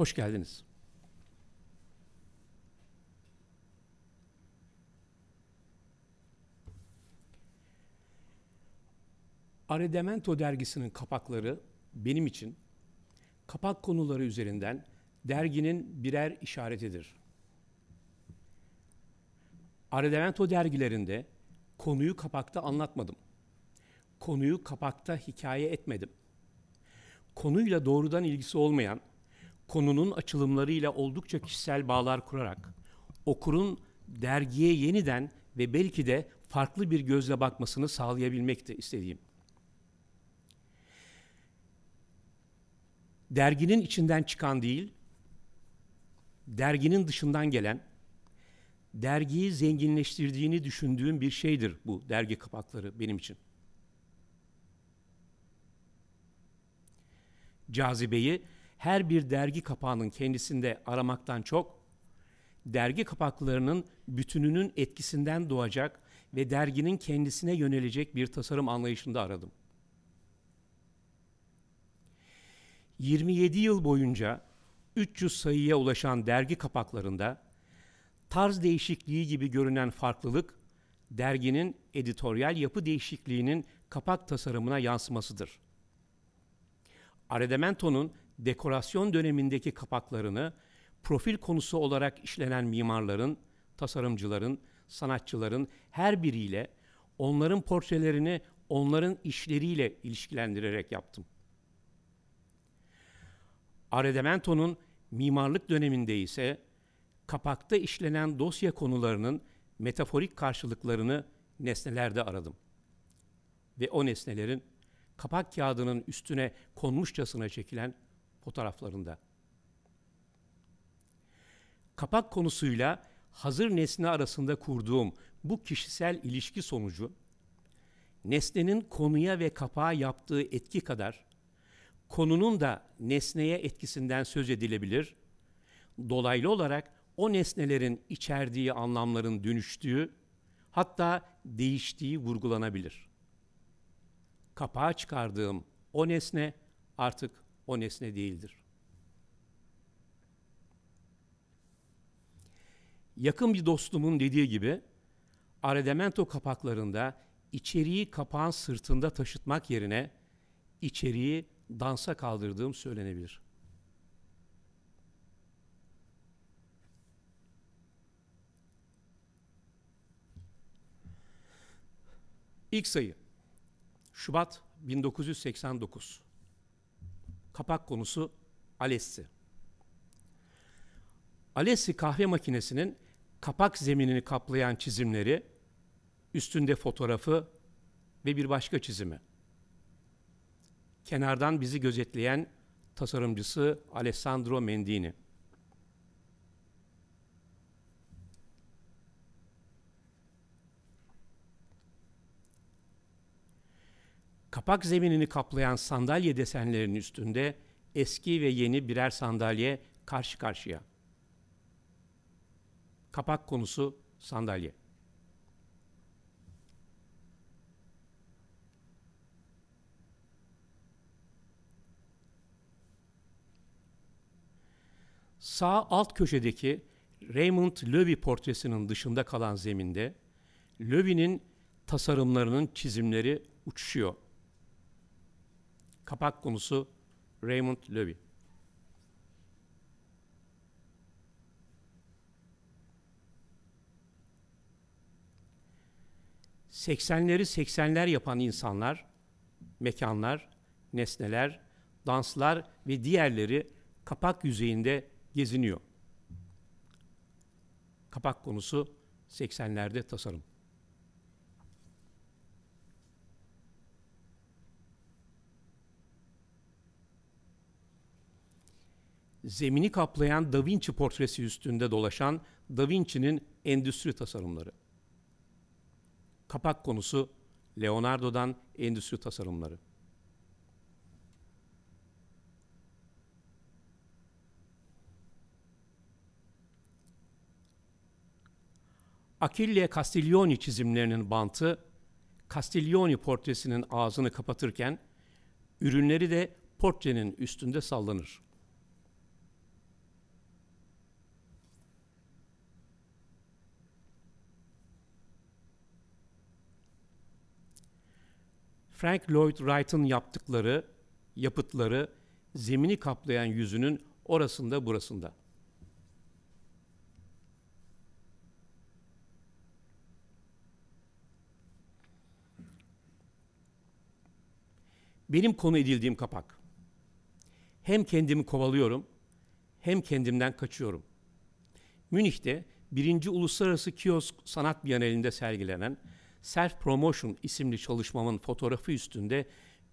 Hoş geldiniz. Aredemento dergisinin kapakları benim için kapak konuları üzerinden derginin birer işaretidir. Aredemento dergilerinde konuyu kapakta anlatmadım. Konuyu kapakta hikaye etmedim. Konuyla doğrudan ilgisi olmayan konunun açılımlarıyla oldukça kişisel bağlar kurarak okurun dergiye yeniden ve belki de farklı bir gözle bakmasını sağlayabilmekti de istediğim. Derginin içinden çıkan değil, derginin dışından gelen, dergiyi zenginleştirdiğini düşündüğüm bir şeydir bu dergi kapakları benim için. Cazibeyi her bir dergi kapağının kendisinde aramaktan çok, dergi kapaklarının bütününün etkisinden doğacak ve derginin kendisine yönelecek bir tasarım anlayışında aradım. 27 yıl boyunca 300 sayıya ulaşan dergi kapaklarında tarz değişikliği gibi görünen farklılık derginin editoryal yapı değişikliğinin kapak tasarımına yansımasıdır. Arredemento'nun dekorasyon dönemindeki kapaklarını profil konusu olarak işlenen mimarların, tasarımcıların, sanatçıların her biriyle onların portrelerini onların işleriyle ilişkilendirerek yaptım. Arredemento'nun mimarlık döneminde ise kapakta işlenen dosya konularının metaforik karşılıklarını nesnelerde aradım. Ve o nesnelerin kapak kağıdının üstüne konmuşçasına çekilen fotoğraflarında. Kapak konusuyla hazır nesne arasında kurduğum bu kişisel ilişki sonucu nesnenin konuya ve kapağa yaptığı etki kadar konunun da nesneye etkisinden söz edilebilir. Dolaylı olarak o nesnelerin içerdiği anlamların dönüştüğü, hatta değiştiği vurgulanabilir. Kapağa çıkardığım o nesne artık o nesne değildir. Yakın bir dostumun dediği gibi Aredamento kapaklarında içeriği kapağın sırtında taşıtmak yerine içeriği dansa kaldırdığım söylenebilir. İlk sayı Şubat 1989 kapak konusu Alessi. Alessi kahve makinesinin kapak zeminini kaplayan çizimleri, üstünde fotoğrafı ve bir başka çizimi. Kenardan bizi gözetleyen tasarımcısı Alessandro Mendini. Kapak zeminini kaplayan sandalye desenlerinin üstünde eski ve yeni birer sandalye karşı karşıya. Kapak konusu sandalye. Sağ alt köşedeki Raymond Loewy portresinin dışında kalan zeminde Loewy'nin tasarımlarının çizimleri uçuşuyor. Kapak konusu Raymond Löwy. Seksenleri seksenler yapan insanlar, mekanlar, nesneler, danslar ve diğerleri kapak yüzeyinde geziniyor. Kapak konusu seksenlerde tasarım. zemini kaplayan Da Vinci portresi üstünde dolaşan Da Vinci'nin endüstri tasarımları. Kapak konusu Leonardo'dan endüstri tasarımları. Achille Castiglioni çizimlerinin bantı, Castiglioni portresinin ağzını kapatırken, ürünleri de portrenin üstünde sallanır.'' Frank Lloyd Wright'ın yaptıkları, yapıtları zemini kaplayan yüzünün orasında burasında. Benim konu edildiğim kapak. Hem kendimi kovalıyorum, hem kendimden kaçıyorum. Münih'te birinci Uluslararası Kiosk Sanat Bienalinde sergilenen Self Promotion isimli çalışmamın fotoğrafı üstünde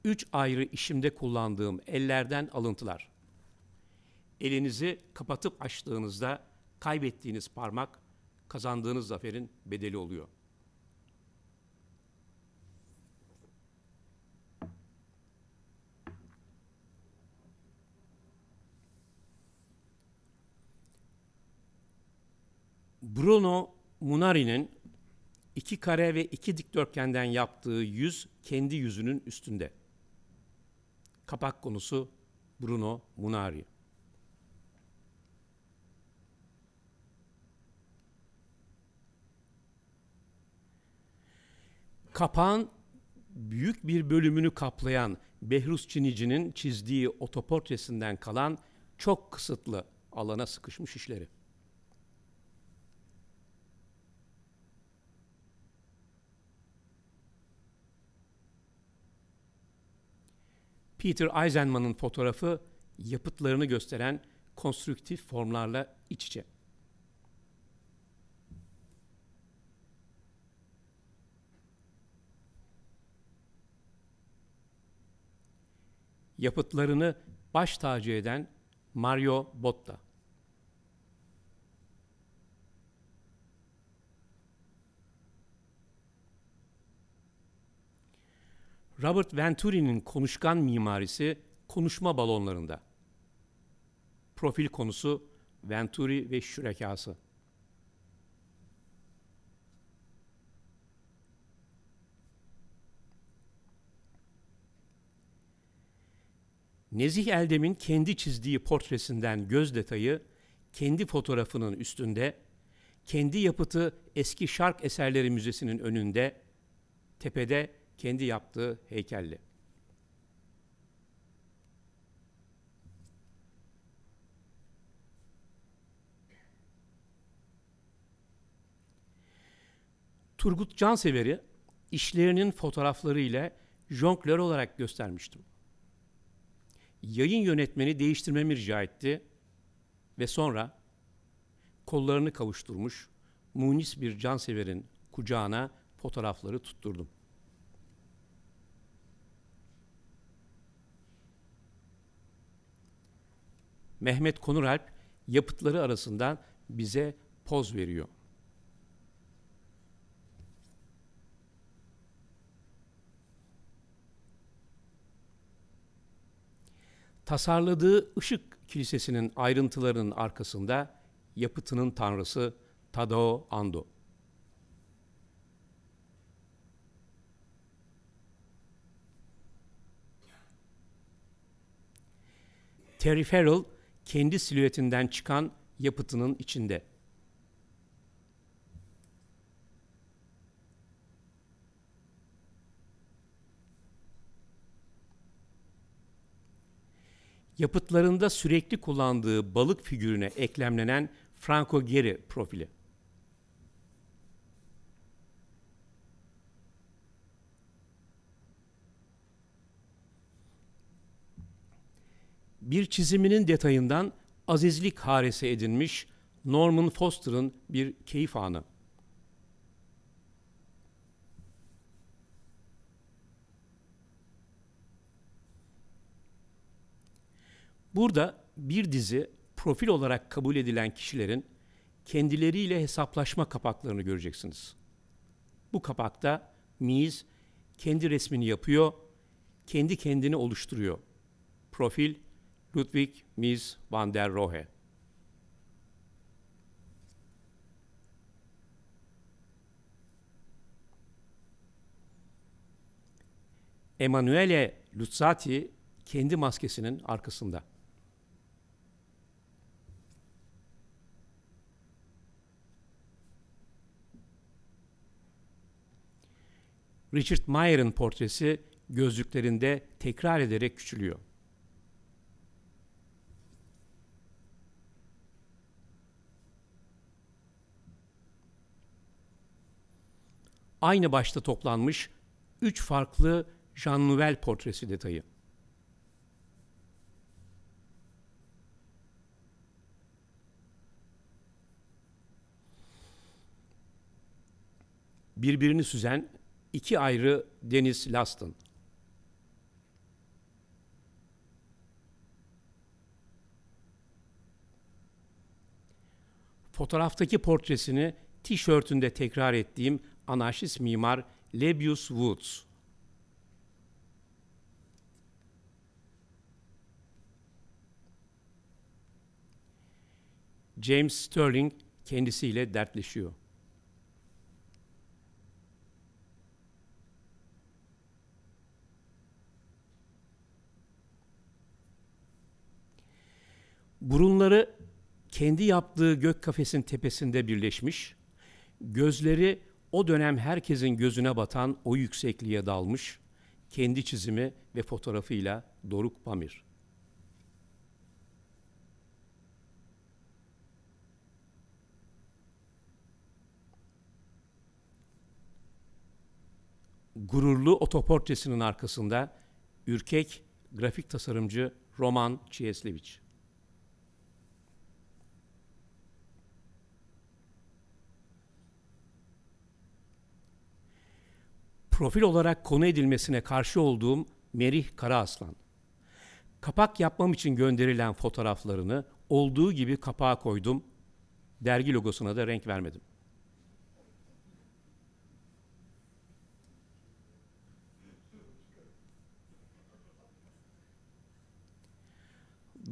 üç ayrı işimde kullandığım ellerden alıntılar. Elinizi kapatıp açtığınızda kaybettiğiniz parmak kazandığınız zaferin bedeli oluyor. Bruno Munari'nin iki kare ve iki dikdörtgenden yaptığı yüz kendi yüzünün üstünde. Kapak konusu Bruno Munari. Kapağın büyük bir bölümünü kaplayan Behruz Çinici'nin çizdiği otoportresinden kalan çok kısıtlı alana sıkışmış işleri. Peter Eisenman'ın fotoğrafı yapıtlarını gösteren konstrüktif formlarla iç içe. Yapıtlarını baş tacı eden Mario Botta. Robert Venturi'nin konuşkan mimarisi konuşma balonlarında. Profil konusu Venturi ve şürekası. Nezih Eldem'in kendi çizdiği portresinden göz detayı kendi fotoğrafının üstünde, kendi yapıtı eski şark eserleri müzesinin önünde, tepede kendi yaptığı heykelle. Turgut Cansever'i işlerinin fotoğrafları ile jonglör olarak göstermiştim. Yayın yönetmeni değiştirmemi rica etti ve sonra kollarını kavuşturmuş munis bir canseverin kucağına fotoğrafları tutturdum. Mehmet Konuralp yapıtları arasından bize poz veriyor. Tasarladığı Işık Kilisesi'nin ayrıntılarının arkasında yapıtının tanrısı Tadao Ando. Terry Farrell kendi silüetinden çıkan yapıtının içinde. Yapıtlarında sürekli kullandığı balık figürüne eklemlenen Franco Geri profili. bir çiziminin detayından azizlik haresi edinmiş Norman Foster'ın bir keyif anı. Burada bir dizi profil olarak kabul edilen kişilerin kendileriyle hesaplaşma kapaklarını göreceksiniz. Bu kapakta Miz kendi resmini yapıyor, kendi kendini oluşturuyor. Profil Ludwig Mies van der Rohe. Emanuele Luzzati kendi maskesinin arkasında. Richard Mayer'ın portresi gözlüklerinde tekrar ederek küçülüyor. aynı başta toplanmış üç farklı Jean Nouvel portresi detayı. Birbirini süzen iki ayrı Deniz Laston. Fotoğraftaki portresini tişörtünde tekrar ettiğim anarşist mimar Lebius Woods. James Sterling kendisiyle dertleşiyor. Burunları kendi yaptığı gök kafesin tepesinde birleşmiş, gözleri o dönem herkesin gözüne batan o yüksekliğe dalmış, kendi çizimi ve fotoğrafıyla Doruk Pamir. Gururlu otoportresinin arkasında ürkek grafik tasarımcı Roman Çiesleviç. profil olarak konu edilmesine karşı olduğum Merih Karaaslan. Kapak yapmam için gönderilen fotoğraflarını olduğu gibi kapağa koydum. Dergi logosuna da renk vermedim.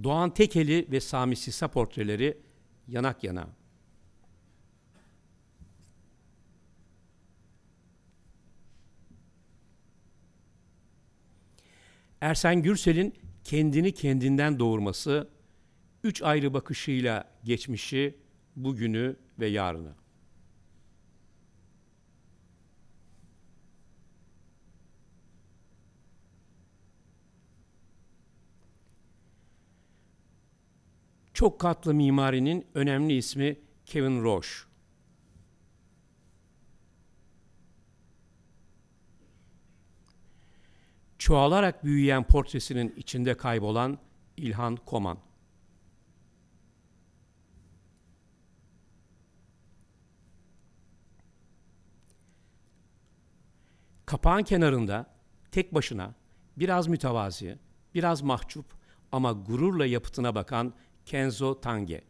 Doğan Tekeli ve Sami Sisa portreleri yanak yana. Ersen Gürsel'in kendini kendinden doğurması, üç ayrı bakışıyla geçmişi, bugünü ve yarını. Çok katlı mimarinin önemli ismi Kevin Roche. çoğalarak büyüyen portresinin içinde kaybolan İlhan Koman. Kapağın kenarında tek başına biraz mütevazi, biraz mahcup ama gururla yapıtına bakan Kenzo Tange.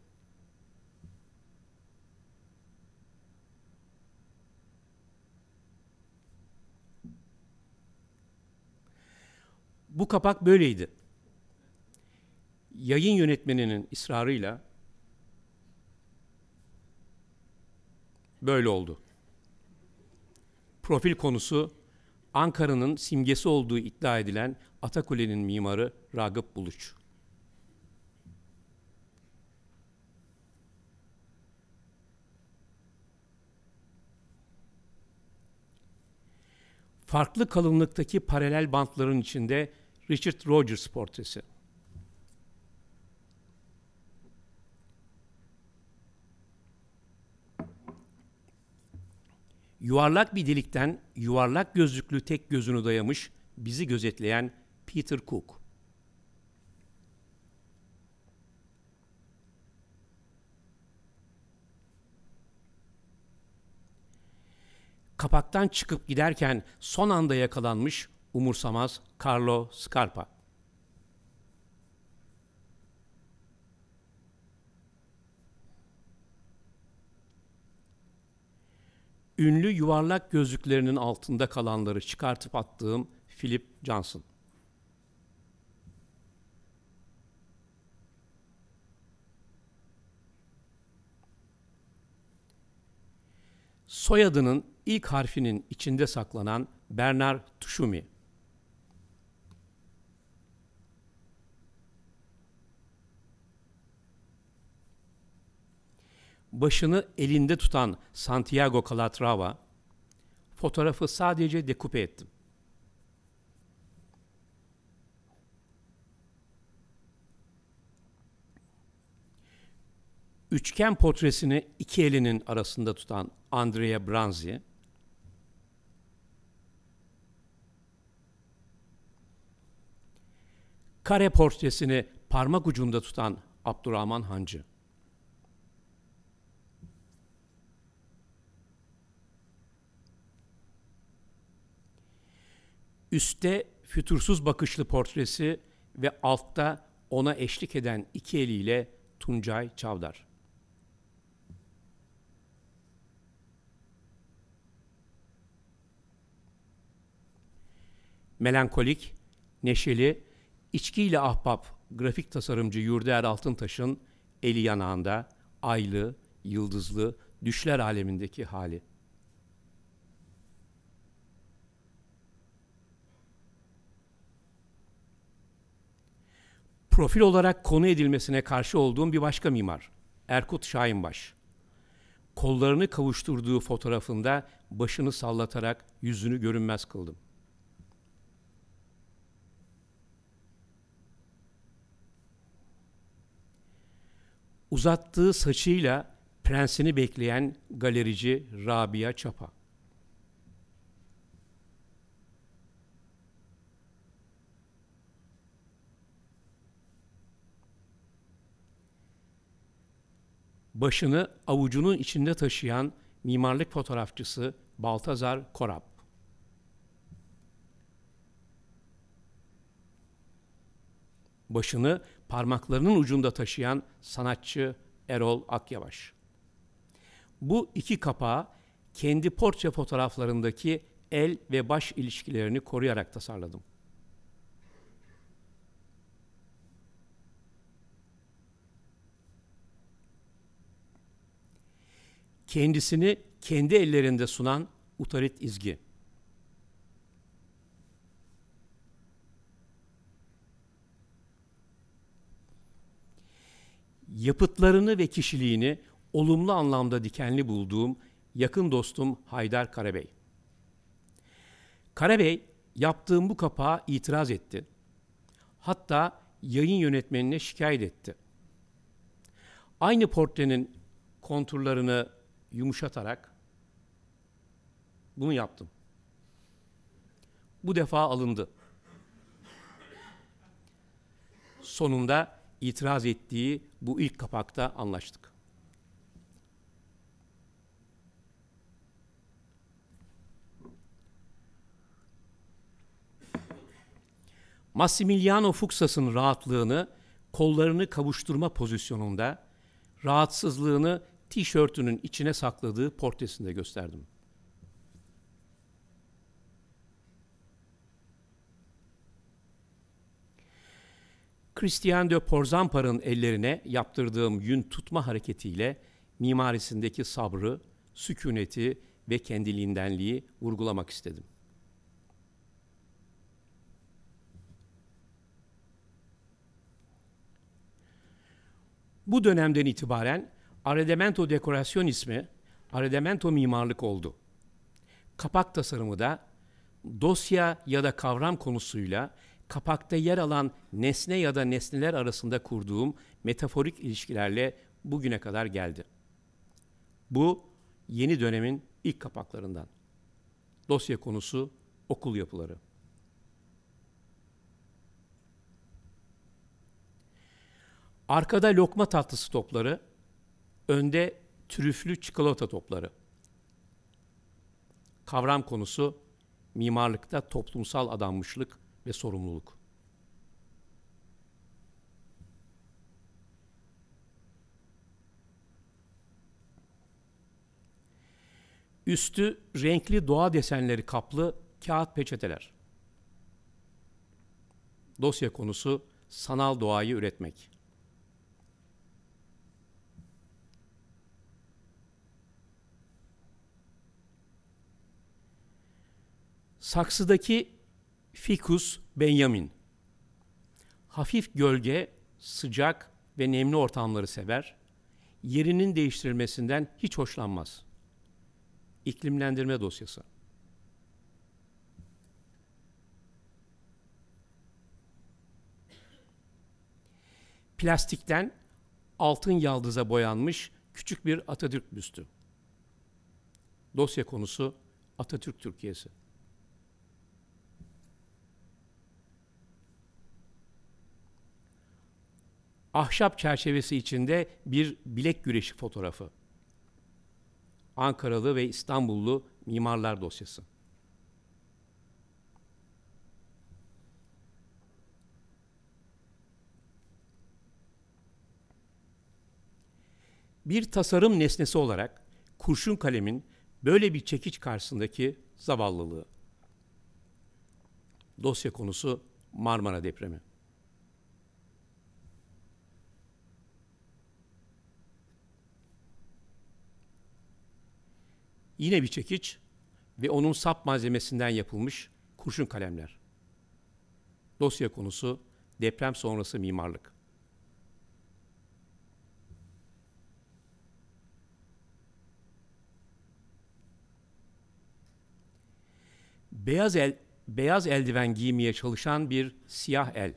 Bu kapak böyleydi. Yayın yönetmeninin ısrarıyla böyle oldu. Profil konusu Ankara'nın simgesi olduğu iddia edilen Atakule'nin mimarı Ragıp Buluç. Farklı kalınlıktaki paralel bantların içinde Richard Rogers portresi. Yuvarlak bir delikten yuvarlak gözlüklü tek gözünü dayamış bizi gözetleyen Peter Cook. Kapaktan çıkıp giderken son anda yakalanmış umursamaz Carlo Scarpa. Ünlü yuvarlak gözlüklerinin altında kalanları çıkartıp attığım Philip Johnson. Soyadının ilk harfinin içinde saklanan Bernard Tuşumi. başını elinde tutan Santiago Calatrava, fotoğrafı sadece dekupe ettim. Üçgen portresini iki elinin arasında tutan Andrea Branzi, kare portresini parmak ucunda tutan Abdurrahman Hancı. Üste fütursuz bakışlı portresi ve altta ona eşlik eden iki eliyle Tuncay Çavdar. Melankolik, neşeli, içkiyle ahbap grafik tasarımcı Yurdeer Altıntaş'ın eli yanağında, aylı, yıldızlı, düşler alemindeki hali. profil olarak konu edilmesine karşı olduğum bir başka mimar, Erkut Şahinbaş. Kollarını kavuşturduğu fotoğrafında başını sallatarak yüzünü görünmez kıldım. Uzattığı saçıyla prensini bekleyen galerici Rabia Çapa. başını avucunun içinde taşıyan mimarlık fotoğrafçısı Baltazar Korap, Başını parmaklarının ucunda taşıyan sanatçı Erol Akyavaş. Bu iki kapağı kendi portre fotoğraflarındaki el ve baş ilişkilerini koruyarak tasarladım.'' kendisini kendi ellerinde sunan Utarit Izgi, Yapıtlarını ve kişiliğini olumlu anlamda dikenli bulduğum yakın dostum Haydar Karabey. Karabey yaptığım bu kapağa itiraz etti. Hatta yayın yönetmenine şikayet etti. Aynı portrenin konturlarını yumuşatarak bunu yaptım. Bu defa alındı. Sonunda itiraz ettiği bu ilk kapakta anlaştık. Massimiliano Fuxas'ın rahatlığını, kollarını kavuşturma pozisyonunda, rahatsızlığını tişörtünün içine sakladığı portresini de gösterdim. Christian de Porzampar'ın ellerine yaptırdığım yün tutma hareketiyle mimarisindeki sabrı, sükuneti ve kendiliğindenliği vurgulamak istedim. Bu dönemden itibaren Arredimento dekorasyon ismi Arredimento mimarlık oldu. Kapak tasarımı da dosya ya da kavram konusuyla kapakta yer alan nesne ya da nesneler arasında kurduğum metaforik ilişkilerle bugüne kadar geldi. Bu yeni dönemin ilk kapaklarından. Dosya konusu okul yapıları. Arkada lokma tatlısı topları, Önde trüflü çikolata topları. Kavram konusu mimarlıkta toplumsal adanmışlık ve sorumluluk. Üstü renkli doğa desenleri kaplı kağıt peçeteler. Dosya konusu sanal doğayı üretmek. Saksıdaki Ficus Benjamin. Hafif gölge, sıcak ve nemli ortamları sever. Yerinin değiştirilmesinden hiç hoşlanmaz. İklimlendirme dosyası. Plastikten altın yaldıza boyanmış küçük bir Atatürk büstü. Dosya konusu Atatürk Türkiye'si. ahşap çerçevesi içinde bir bilek güreşi fotoğrafı. Ankaralı ve İstanbullu mimarlar dosyası. Bir tasarım nesnesi olarak kurşun kalemin böyle bir çekiç karşısındaki zavallılığı. Dosya konusu Marmara depremi. Yine bir çekiç ve onun sap malzemesinden yapılmış kurşun kalemler. Dosya konusu deprem sonrası mimarlık. Beyaz el beyaz eldiven giymeye çalışan bir siyah el.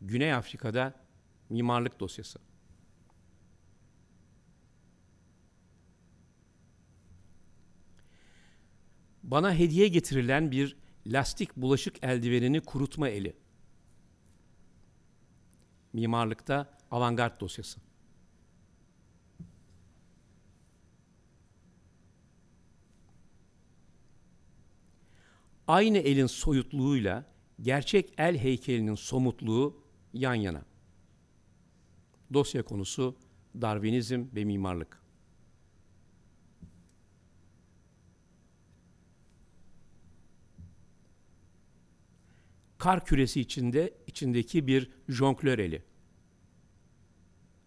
Güney Afrika'da mimarlık dosyası. Bana hediye getirilen bir lastik bulaşık eldivenini kurutma eli. Mimarlıkta avantgard dosyası. Aynı elin soyutluğuyla gerçek el heykelinin somutluğu yan yana. Dosya konusu Darwinizm ve mimarlık. kar küresi içinde içindeki bir jonglör eli.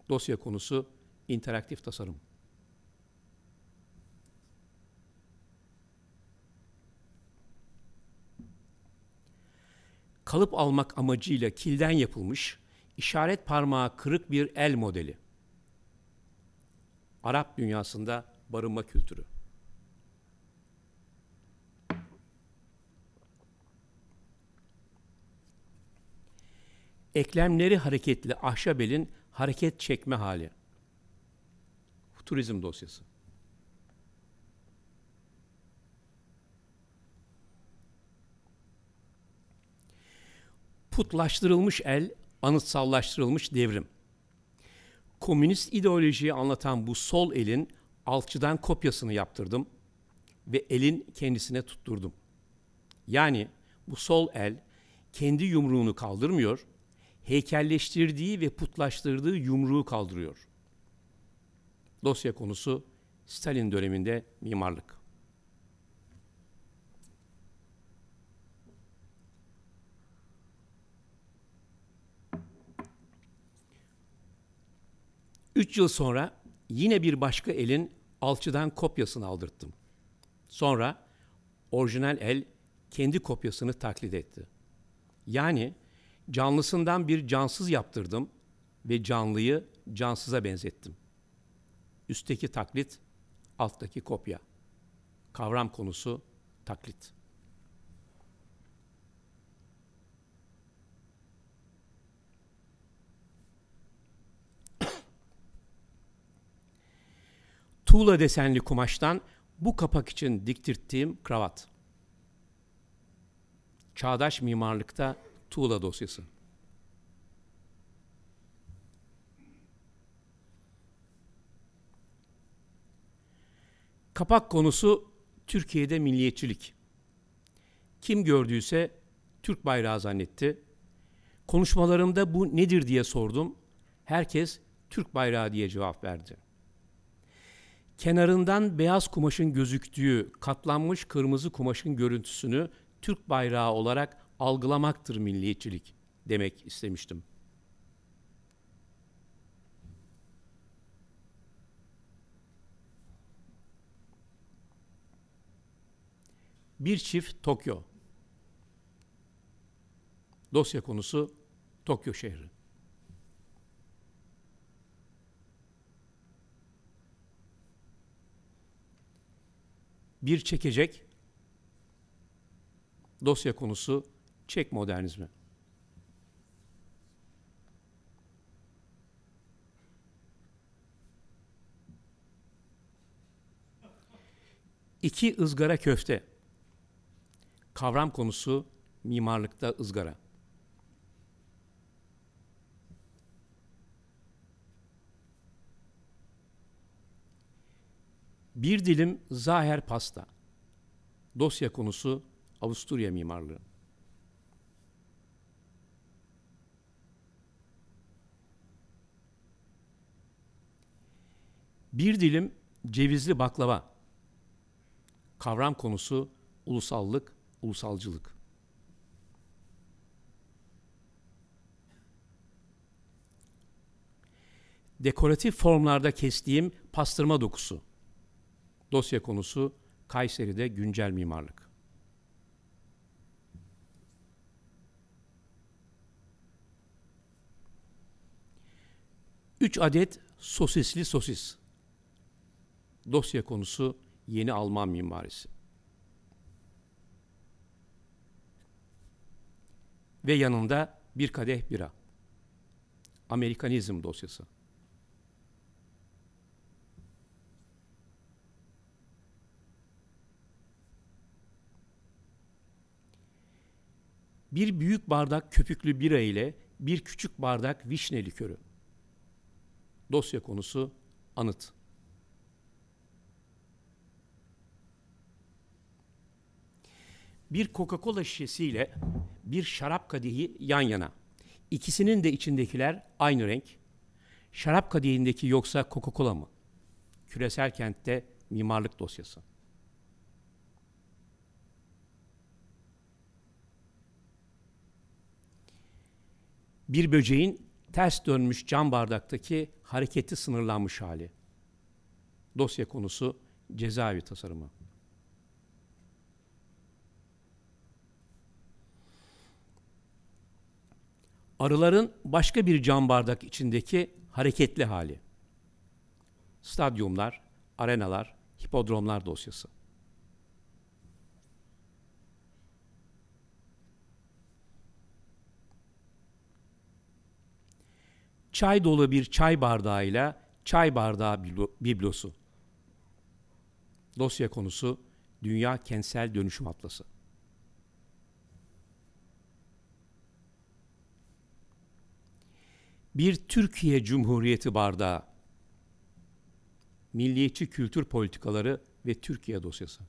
Dosya konusu interaktif tasarım. Kalıp almak amacıyla kilden yapılmış işaret parmağı kırık bir el modeli. Arap dünyasında barınma kültürü. Eklemleri hareketli ahşap elin hareket çekme hali. Turizm dosyası. Putlaştırılmış el, anıtsallaştırılmış devrim. Komünist ideolojiyi anlatan bu sol elin alçıdan kopyasını yaptırdım ve elin kendisine tutturdum. Yani bu sol el kendi yumruğunu kaldırmıyor, heykelleştirdiği ve putlaştırdığı yumruğu kaldırıyor. Dosya konusu Stalin döneminde mimarlık. Üç yıl sonra yine bir başka elin alçıdan kopyasını aldırttım. Sonra orijinal el kendi kopyasını taklit etti. Yani Canlısından bir cansız yaptırdım ve canlıyı cansıza benzettim. Üstteki taklit, alttaki kopya. Kavram konusu taklit. tuğla desenli kumaştan bu kapak için diktirttiğim kravat. Çağdaş mimarlıkta tuğla dosyası. Kapak konusu Türkiye'de milliyetçilik. Kim gördüyse Türk bayrağı zannetti. Konuşmalarımda bu nedir diye sordum. Herkes Türk bayrağı diye cevap verdi. Kenarından beyaz kumaşın gözüktüğü, katlanmış kırmızı kumaşın görüntüsünü Türk bayrağı olarak algılamaktır milliyetçilik demek istemiştim. Bir çift Tokyo. Dosya konusu Tokyo şehri. Bir çekecek. Dosya konusu Çek modernizmi. İki ızgara köfte. Kavram konusu mimarlıkta ızgara. Bir dilim zaher pasta. Dosya konusu Avusturya mimarlığı. Bir dilim cevizli baklava. Kavram konusu ulusallık, ulusalcılık. Dekoratif formlarda kestiğim pastırma dokusu. Dosya konusu Kayseri'de güncel mimarlık. Üç adet sosisli sosis. Dosya konusu yeni Alman mimarisi. Ve yanında bir kadeh bira. Amerikanizm dosyası. Bir büyük bardak köpüklü bira ile bir küçük bardak vişne likörü. Dosya konusu anıt. bir Coca-Cola şişesiyle bir şarap kadehi yan yana. İkisinin de içindekiler aynı renk. Şarap kadehindeki yoksa Coca-Cola mı? Küresel kentte mimarlık dosyası. Bir böceğin ters dönmüş cam bardaktaki hareketi sınırlanmış hali. Dosya konusu cezaevi tasarımı. Arıların başka bir cam bardak içindeki hareketli hali. Stadyumlar, arenalar, hipodromlar dosyası. Çay dolu bir çay bardağıyla çay bardağı biblosu. Dosya konusu Dünya Kentsel Dönüşüm Atlası. bir Türkiye Cumhuriyeti bardağı. Milliyetçi kültür politikaları ve Türkiye dosyası.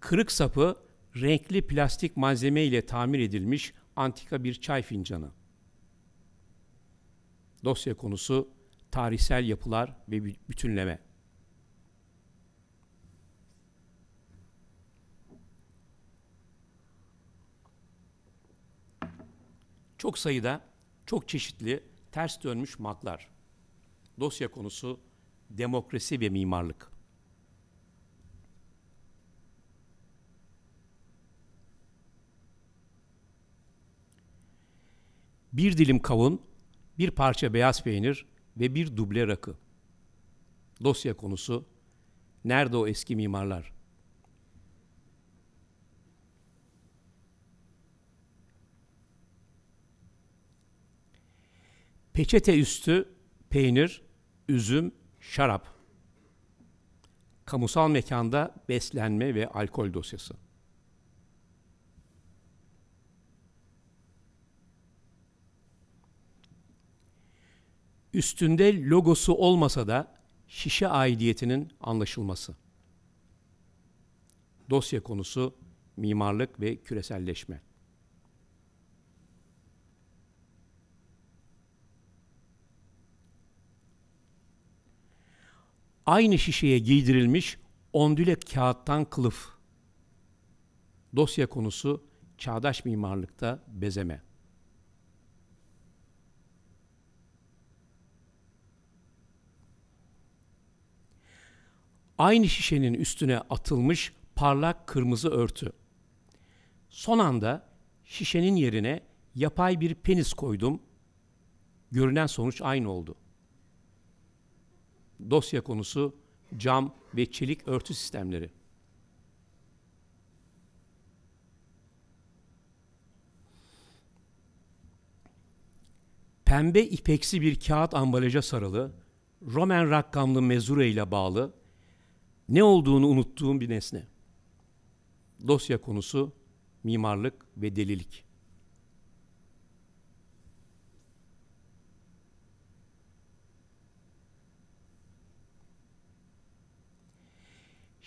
Kırık sapı renkli plastik malzeme ile tamir edilmiş antika bir çay fincanı. Dosya konusu tarihsel yapılar ve bütünleme. Çok sayıda, çok çeşitli ters dönmüş maklar. Dosya konusu demokrasi ve mimarlık. Bir dilim kavun, bir parça beyaz peynir ve bir duble rakı. Dosya konusu Nerede o eski mimarlar? Peçete üstü peynir, üzüm, şarap. Kamusal mekanda beslenme ve alkol dosyası. Üstünde logosu olmasa da şişe aidiyetinin anlaşılması. Dosya konusu mimarlık ve küreselleşme. aynı şişeye giydirilmiş ondüle kağıttan kılıf. Dosya konusu çağdaş mimarlıkta bezeme. Aynı şişenin üstüne atılmış parlak kırmızı örtü. Son anda şişenin yerine yapay bir penis koydum. Görünen sonuç aynı oldu.'' dosya konusu cam ve çelik örtü sistemleri. Pembe ipeksi bir kağıt ambalaja sarılı, Roman rakamlı mezure ile bağlı, ne olduğunu unuttuğum bir nesne. Dosya konusu mimarlık ve delilik.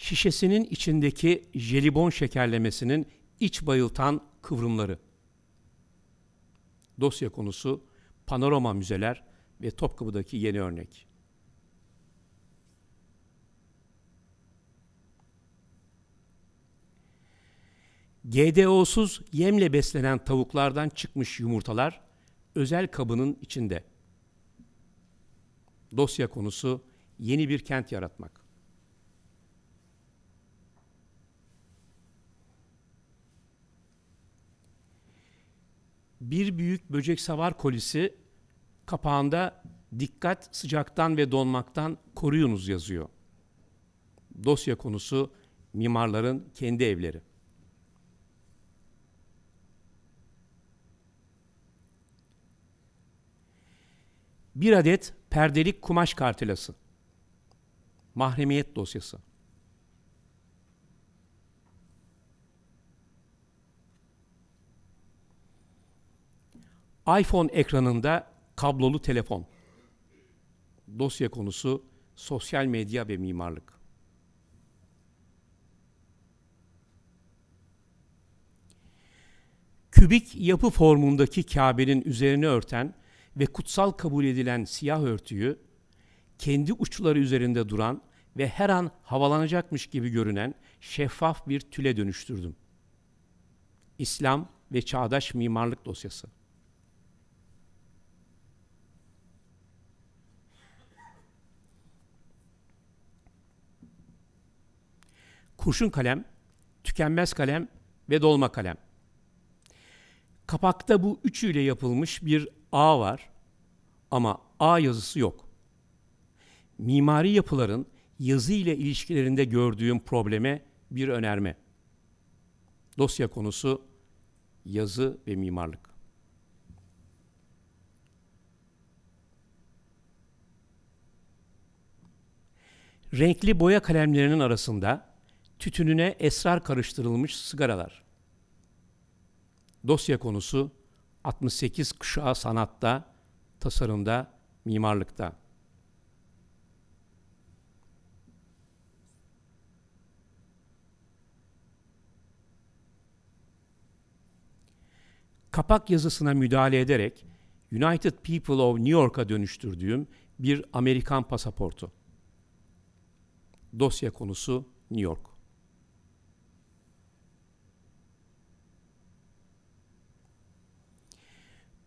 şişesinin içindeki jelibon şekerlemesinin iç bayıltan kıvrımları. Dosya konusu panorama müzeler ve Topkapı'daki yeni örnek. GDO'suz yemle beslenen tavuklardan çıkmış yumurtalar özel kabının içinde. Dosya konusu yeni bir kent yaratmak. bir büyük böcek savar kolisi kapağında dikkat sıcaktan ve donmaktan koruyunuz yazıyor. Dosya konusu mimarların kendi evleri. Bir adet perdelik kumaş kartelası. Mahremiyet dosyası. iPhone ekranında kablolu telefon. Dosya konusu sosyal medya ve mimarlık. Kübik yapı formundaki Kabe'nin üzerine örten ve kutsal kabul edilen siyah örtüyü, kendi uçları üzerinde duran ve her an havalanacakmış gibi görünen şeffaf bir tüle dönüştürdüm. İslam ve Çağdaş Mimarlık Dosyası kurşun kalem, tükenmez kalem ve dolma kalem. Kapakta bu üçüyle yapılmış bir A var ama A yazısı yok. Mimari yapıların yazı ile ilişkilerinde gördüğüm probleme bir önerme. Dosya konusu yazı ve mimarlık. Renkli boya kalemlerinin arasında tütününe esrar karıştırılmış sigaralar. Dosya konusu 68 kuşağı sanatta, tasarımda, mimarlıkta. Kapak yazısına müdahale ederek United People of New York'a dönüştürdüğüm bir Amerikan pasaportu. Dosya konusu New York.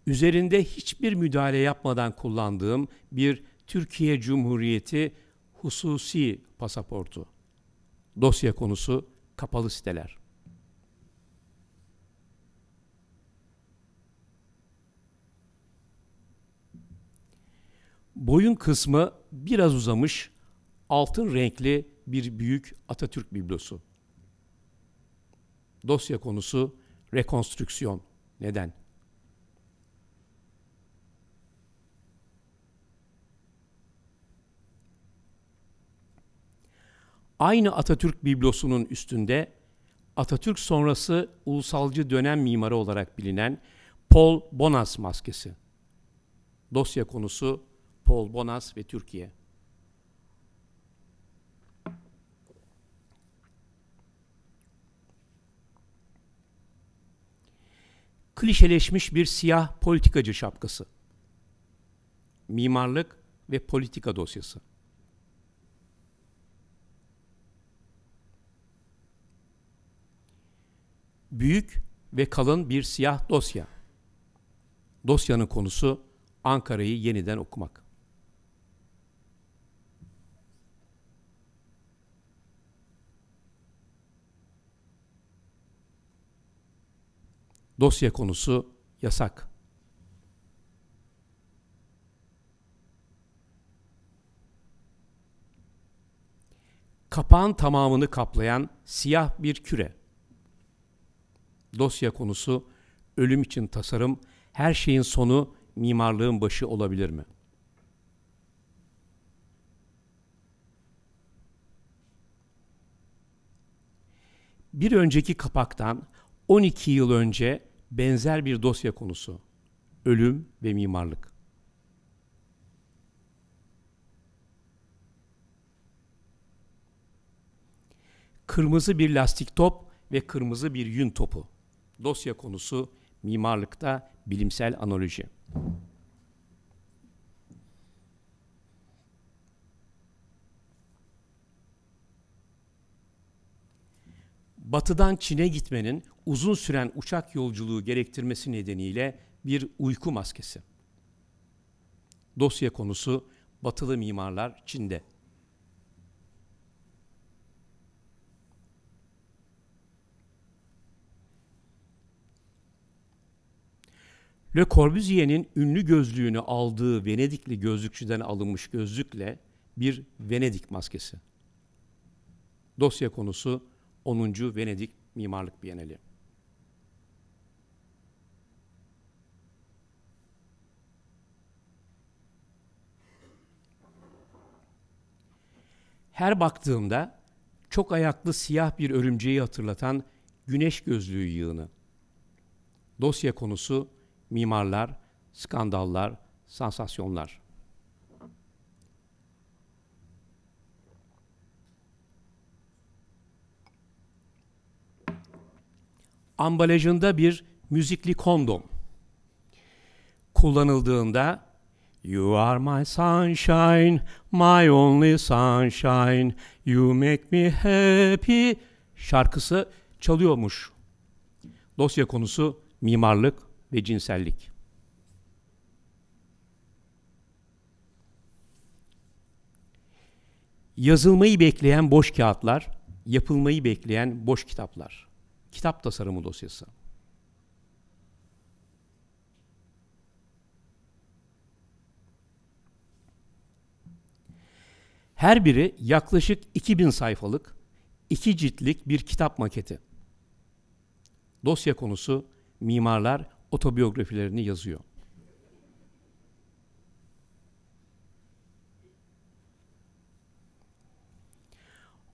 üzerinde hiçbir müdahale yapmadan kullandığım bir Türkiye Cumhuriyeti hususi pasaportu. Dosya konusu kapalı siteler. Boyun kısmı biraz uzamış, altın renkli bir büyük Atatürk biblosu. Dosya konusu rekonstrüksiyon. Neden? Aynı Atatürk biblosunun üstünde Atatürk sonrası ulusalcı dönem mimarı olarak bilinen Paul Bonas maskesi. Dosya konusu Paul Bonas ve Türkiye. klişeleşmiş bir siyah politikacı şapkası. Mimarlık ve politika dosyası. büyük ve kalın bir siyah dosya. Dosyanın konusu Ankara'yı yeniden okumak. Dosya konusu yasak. Kapağın tamamını kaplayan siyah bir küre. Dosya konusu, ölüm için tasarım, her şeyin sonu mimarlığın başı olabilir mi? Bir önceki kapaktan 12 yıl önce benzer bir dosya konusu. Ölüm ve mimarlık. Kırmızı bir lastik top ve kırmızı bir yün topu. Dosya konusu mimarlıkta bilimsel analoji. Batıdan Çin'e gitmenin uzun süren uçak yolculuğu gerektirmesi nedeniyle bir uyku maskesi. Dosya konusu Batılı mimarlar Çin'de Le Corbusier'in ünlü gözlüğünü aldığı Venedikli gözlükçüden alınmış gözlükle bir Venedik maskesi. Dosya konusu 10. Venedik Mimarlık Bienali. Her baktığımda çok ayaklı siyah bir örümceği hatırlatan güneş gözlüğü yığını. Dosya konusu mimarlar, skandallar, sansasyonlar. Ambalajında bir müzikli kondom. Kullanıldığında You are my sunshine, my only sunshine, you make me happy şarkısı çalıyormuş. Dosya konusu mimarlık, ve cinsellik. Yazılmayı bekleyen boş kağıtlar, yapılmayı bekleyen boş kitaplar. Kitap tasarımı dosyası. Her biri yaklaşık 2000 sayfalık, iki ciltlik bir kitap maketi. Dosya konusu mimarlar otobiyografilerini yazıyor.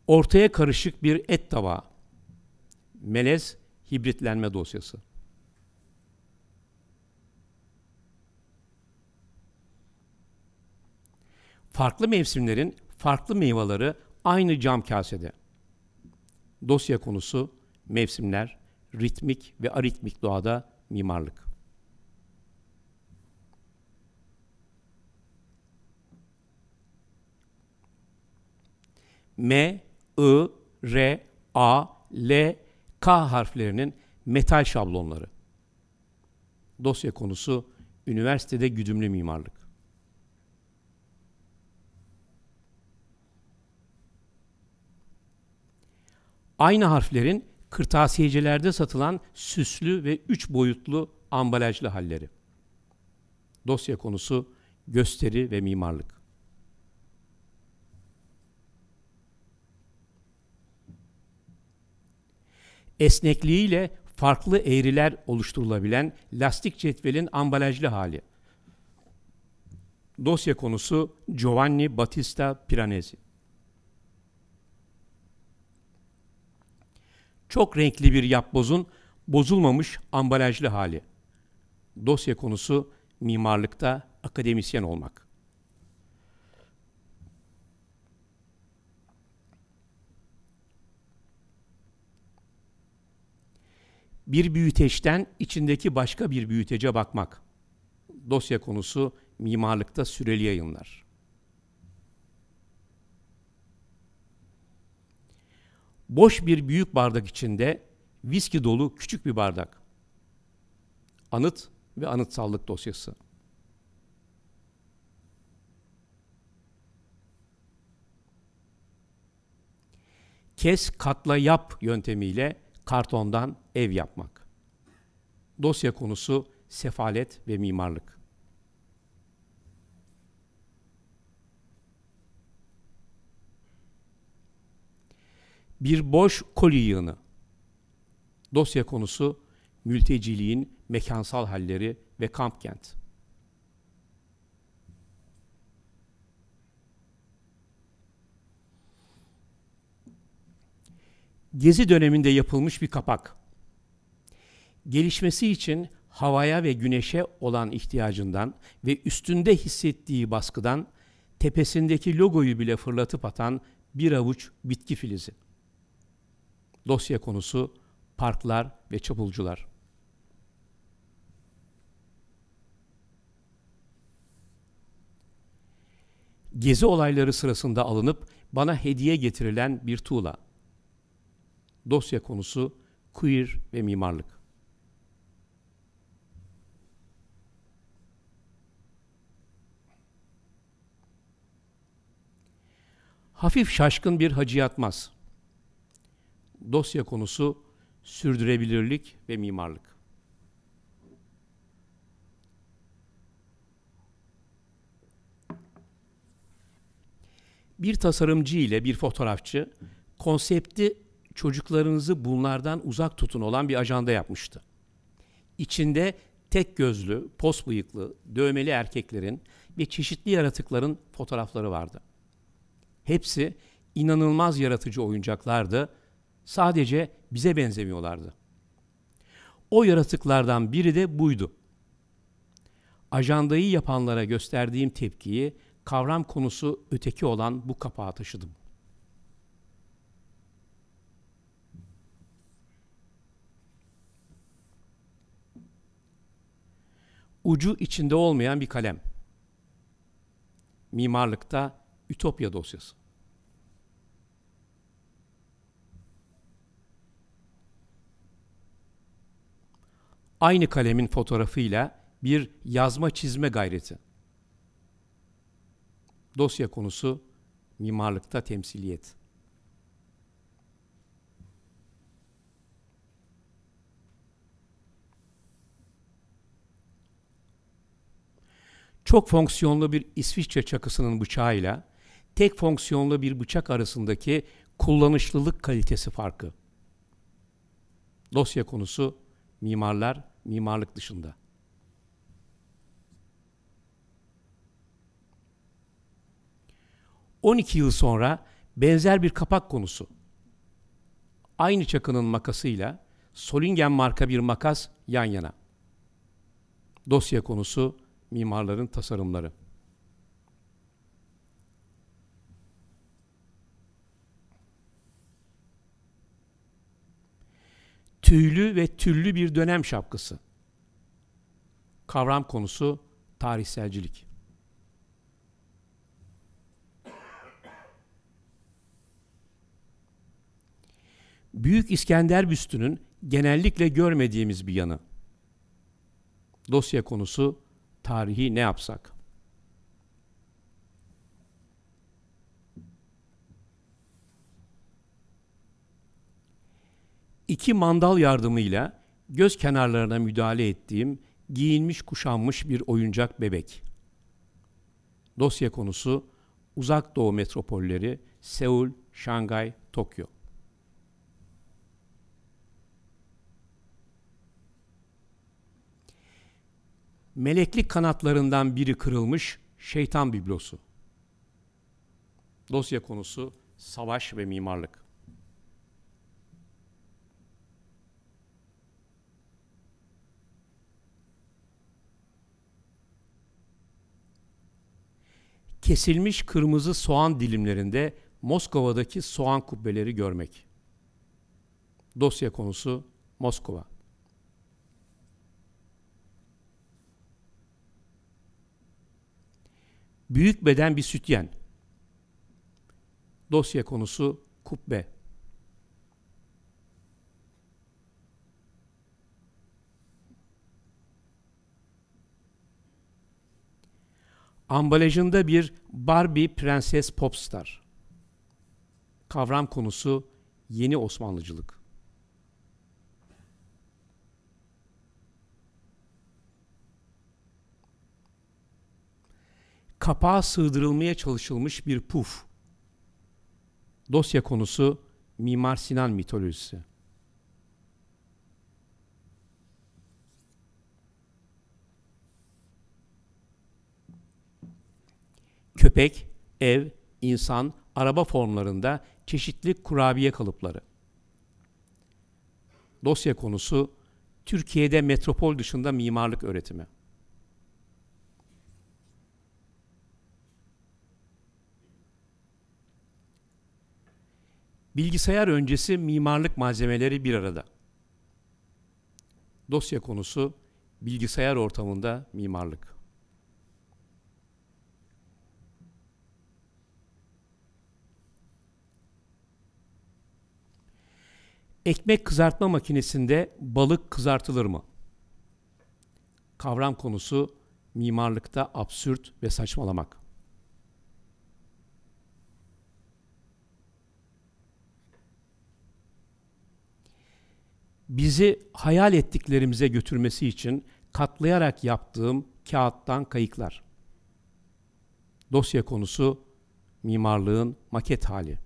Ortaya karışık bir et tava. Melez hibritlenme dosyası. Farklı mevsimlerin farklı meyveleri aynı cam kasede. Dosya konusu mevsimler, ritmik ve aritmik doğada mimarlık. M, I, R, A, L, K harflerinin metal şablonları. Dosya konusu üniversitede güdümlü mimarlık. Aynı harflerin kırtasiyecilerde satılan süslü ve üç boyutlu ambalajlı halleri. Dosya konusu gösteri ve mimarlık. Esnekliğiyle farklı eğriler oluşturulabilen lastik cetvelin ambalajlı hali. Dosya konusu Giovanni Battista Piranesi. çok renkli bir yapbozun bozulmamış ambalajlı hali. Dosya konusu mimarlıkta akademisyen olmak. Bir büyüteçten içindeki başka bir büyütece bakmak. Dosya konusu mimarlıkta süreli yayınlar. boş bir büyük bardak içinde viski dolu küçük bir bardak. Anıt ve anıtsallık dosyası. Kes, katla, yap yöntemiyle kartondan ev yapmak. Dosya konusu sefalet ve mimarlık. bir boş koli yığını. Dosya konusu mülteciliğin mekansal halleri ve kamp kent. Gezi döneminde yapılmış bir kapak. Gelişmesi için havaya ve güneşe olan ihtiyacından ve üstünde hissettiği baskıdan tepesindeki logoyu bile fırlatıp atan bir avuç bitki filizi. Dosya konusu parklar ve çapulcular. Gezi olayları sırasında alınıp bana hediye getirilen bir tuğla. Dosya konusu queer ve mimarlık. Hafif şaşkın bir hacı yatmaz.'' dosya konusu sürdürülebilirlik ve mimarlık. Bir tasarımcı ile bir fotoğrafçı konsepti çocuklarınızı bunlardan uzak tutun olan bir ajanda yapmıştı. İçinde tek gözlü, pos bıyıklı, dövmeli erkeklerin ve çeşitli yaratıkların fotoğrafları vardı. Hepsi inanılmaz yaratıcı oyuncaklardı Sadece bize benzemiyorlardı. O yaratıklardan biri de buydu. Ajandayı yapanlara gösterdiğim tepkiyi kavram konusu öteki olan bu kapağa taşıdım. Ucu içinde olmayan bir kalem. Mimarlıkta Ütopya dosyası. aynı kalemin fotoğrafıyla bir yazma çizme gayreti. Dosya konusu mimarlıkta temsiliyet. Çok fonksiyonlu bir İsviçre çakısının bıçağıyla tek fonksiyonlu bir bıçak arasındaki kullanışlılık kalitesi farkı. Dosya konusu mimarlar mimarlık dışında. 12 yıl sonra benzer bir kapak konusu. Aynı çakının makasıyla Solingen marka bir makas yan yana. Dosya konusu mimarların tasarımları. tüylü ve türlü bir dönem şapkası. Kavram konusu tarihselcilik. Büyük İskender büstünün genellikle görmediğimiz bir yanı. Dosya konusu tarihi ne yapsak? iki mandal yardımıyla göz kenarlarına müdahale ettiğim giyinmiş kuşanmış bir oyuncak bebek. Dosya konusu Uzak Doğu metropolleri Seul, Şangay, Tokyo. Meleklik kanatlarından biri kırılmış şeytan biblosu. Dosya konusu savaş ve mimarlık. kesilmiş kırmızı soğan dilimlerinde Moskova'daki soğan kubbeleri görmek. Dosya konusu Moskova. Büyük beden bir sütyen. Dosya konusu kubbe. ambalajında bir Barbie prenses popstar. Kavram konusu yeni Osmanlıcılık. Kapağa sığdırılmaya çalışılmış bir puf. Dosya konusu Mimar Sinan mitolojisi. köpek, ev, insan, araba formlarında çeşitli kurabiye kalıpları. Dosya konusu Türkiye'de metropol dışında mimarlık öğretimi. Bilgisayar öncesi mimarlık malzemeleri bir arada. Dosya konusu bilgisayar ortamında mimarlık. Ekmek kızartma makinesinde balık kızartılır mı? Kavram konusu mimarlıkta absürt ve saçmalamak. Bizi hayal ettiklerimize götürmesi için katlayarak yaptığım kağıttan kayıklar. Dosya konusu mimarlığın maket hali.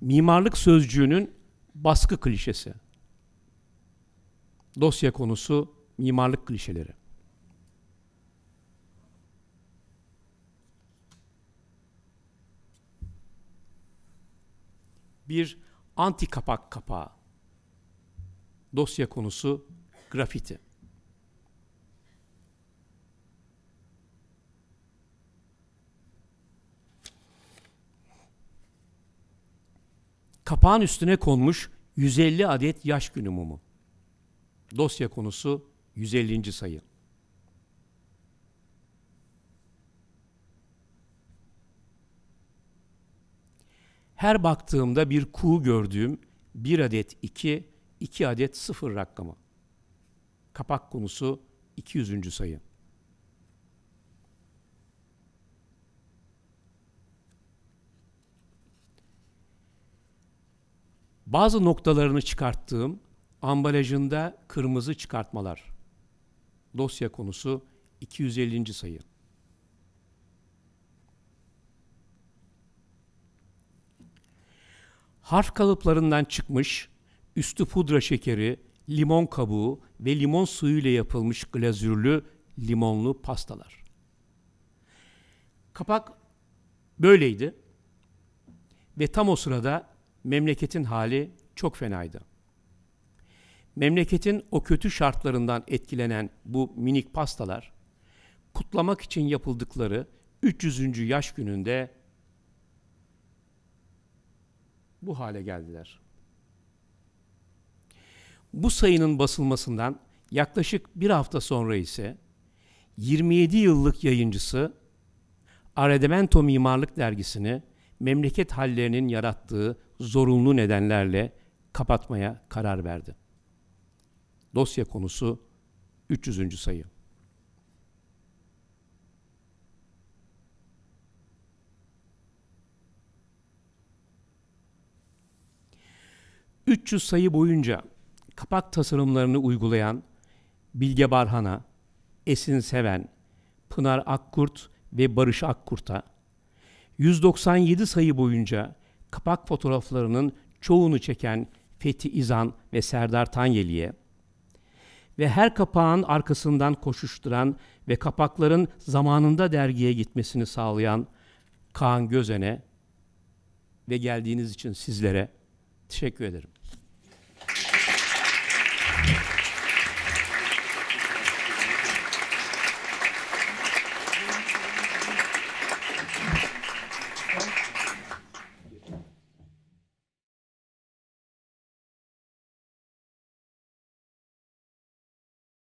mimarlık sözcüğünün baskı klişesi. Dosya konusu mimarlık klişeleri. Bir anti kapak kapağı. Dosya konusu grafiti. kapağın üstüne konmuş 150 adet yaş günü mumu. Dosya konusu 150. sayı. Her baktığımda bir kuğu gördüğüm bir adet 2, 2 adet 0 rakamı. Kapak konusu 200. sayı. Bazı noktalarını çıkarttığım ambalajında kırmızı çıkartmalar. Dosya konusu 250. sayı. Harf kalıplarından çıkmış, üstü pudra şekeri, limon kabuğu ve limon suyu ile yapılmış glazürlü limonlu pastalar. Kapak böyleydi ve tam o sırada memleketin hali çok fenaydı. Memleketin o kötü şartlarından etkilenen bu minik pastalar, kutlamak için yapıldıkları 300. yaş gününde bu hale geldiler. Bu sayının basılmasından yaklaşık bir hafta sonra ise 27 yıllık yayıncısı Aredimento Mimarlık Dergisi'ni memleket hallerinin yarattığı zorunlu nedenlerle kapatmaya karar verdi. Dosya konusu 300. sayı. ...300 sayı boyunca kapak tasarımlarını uygulayan Bilge Barhan'a, Esin Seven, Pınar Akkurt ve Barış Akkurt'a, 197 sayı boyunca kapak fotoğraflarının çoğunu çeken Fethi İzan ve Serdar Tanyeli'ye ve her kapağın arkasından koşuşturan ve kapakların zamanında dergiye gitmesini sağlayan Kaan Gözen'e ve geldiğiniz için sizlere teşekkür ederim.